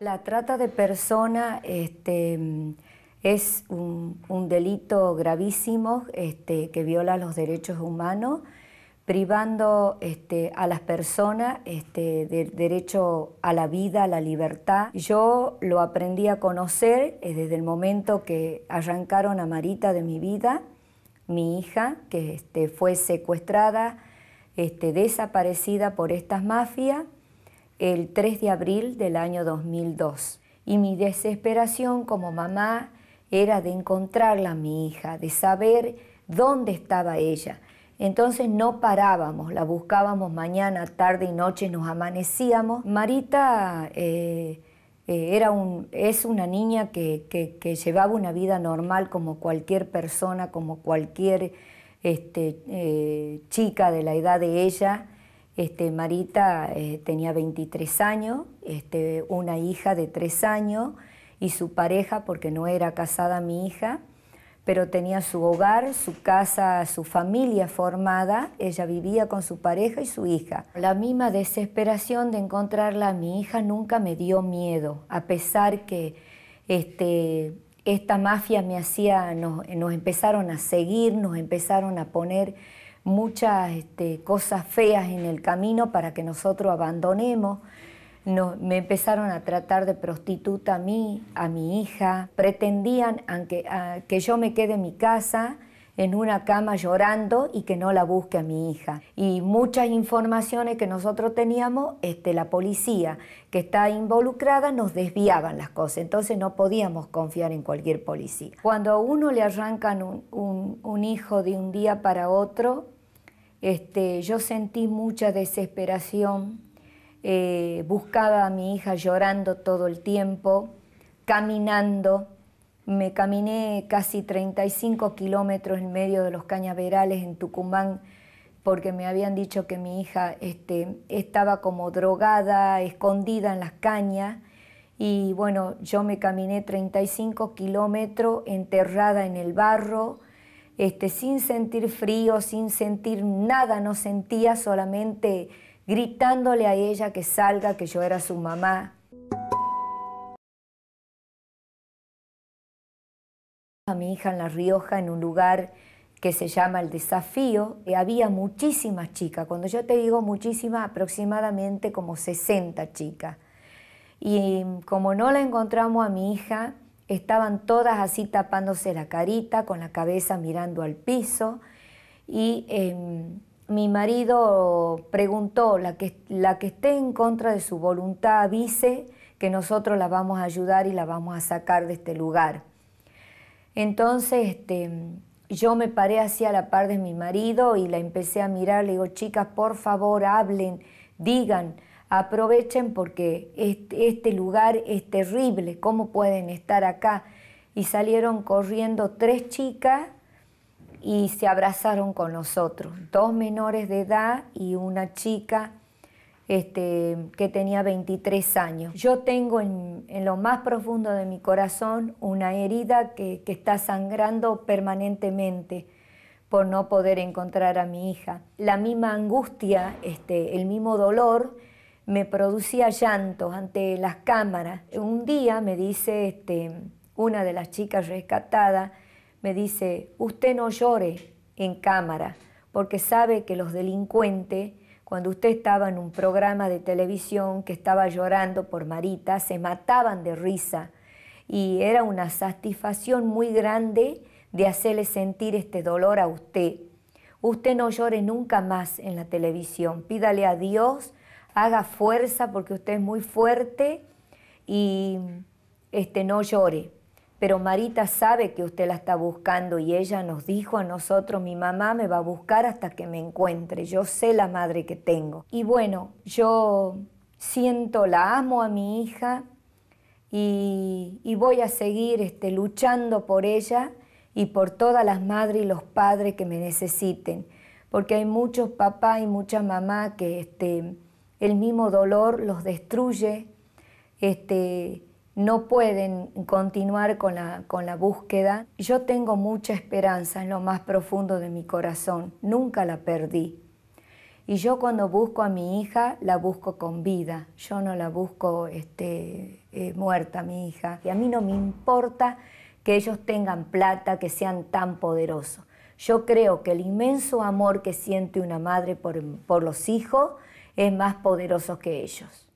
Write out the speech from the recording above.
La trata de personas este, es un, delito gravísimo este, que viola los derechos humanos, privando este, a las personas del derecho a la vida, a la libertad. Yo lo aprendí a conocer eh, desde el momento que arrancaron a Marita de mi vida, mi hija, que fue secuestrada, desaparecida por estas mafias el 3 de abril del año 2002. Y mi desesperación como mamá era de encontrarla a mi hija, de saber dónde estaba ella. Entonces no parábamos, la buscábamos mañana, tarde y noche, nos amanecíamos. Marita eh, eh, era es una niña que, llevaba una vida normal como cualquier persona, como cualquier este, eh, chica de la edad de ella. Este, Marita eh, tenía 23 años, este, una hija de 3 años y su pareja, porque no era casada mi hija, pero tenía su hogar, su casa, su familia formada, ella vivía con su pareja y su hija. La misma desesperación de encontrarla a mi hija nunca me dio miedo, a pesar que este, esta mafia me hacía, nos, nos empezaron a seguir, nos empezaron a poner muchas este, cosas feas en el camino para que nosotros abandonemos. me empezaron a tratar de prostituta a mí, a mi hija. Pretendían que yo me quede en mi casa en una cama llorando y que no la busque a mi hija. Y muchas informaciones que nosotros teníamos, este, la policía que está involucrada nos desviaban las cosas, entonces no podíamos confiar en cualquier policía. Cuando a uno le arrancan un hijo de un día para otro, este, yo sentí mucha desesperación, eh, buscaba a mi hija llorando todo el tiempo, caminando, me caminé casi 35 kilómetros en medio de los cañaverales en Tucumán porque me habían dicho que mi hija este, estaba como drogada, escondida en las cañas. Y bueno, yo me caminé 35 kilómetros enterrada en el barro, este, sin sentir frío, sin sentir nada, no sentía solamente gritándole a ella que salga, que yo era su mamá. A mi hija en La Rioja, en un lugar que se llama El Desafío, eh, había muchísimas chicas, cuando yo te digo muchísimas, aproximadamente como 60 chicas. Y como no la encontramos a mi hija, Estaban todas así tapándose la carita, con la cabeza mirando al piso. Y em, mi marido preguntó, la que, esté en contra de su voluntad avise que nosotros la vamos a ayudar y la vamos a sacar de este lugar. Entonces este, yo me paré hacia la par de mi marido y la empecé a mirar, le digo, chicas, por favor, hablen, digan, aprovechen porque este, lugar es terrible, ¿cómo pueden estar acá? Y salieron corriendo tres chicas y se abrazaron con nosotros, dos menores de edad y una chica este, que tenía 23 años. Yo tengo en, lo más profundo de mi corazón una herida que, está sangrando permanentemente por no poder encontrar a mi hija. La misma angustia, este, el mismo dolor me producía llantos ante las cámaras. Un día me dice este, una de las chicas rescatadas, me dice, usted no llore en cámara, porque sabe que los delincuentes, cuando usted estaba en un programa de televisión que estaba llorando por Marita, se mataban de risa. Y era una satisfacción muy grande de hacerle sentir este dolor a usted. Usted no llore nunca más en la televisión. Pídale a Dios haga fuerza porque usted es muy fuerte y este, no llore. Pero Marita sabe que usted la está buscando y ella nos dijo a nosotros, mi mamá me va a buscar hasta que me encuentre, yo sé la madre que tengo. Y bueno, yo siento, la amo a mi hija y, voy a seguir este, luchando por ella y por todas las madres y los padres que me necesiten, porque hay muchos papás y muchas mamás que... Este, el mismo dolor los destruye, este, no pueden continuar con la, búsqueda. Yo tengo mucha esperanza en lo más profundo de mi corazón, nunca la perdí. Y yo cuando busco a mi hija, la busco con vida, yo no la busco este, eh, muerta, mi hija. Y a mí no me importa que ellos tengan plata, que sean tan poderosos. Yo creo que el inmenso amor que siente una madre por los hijos es más poderoso que ellos.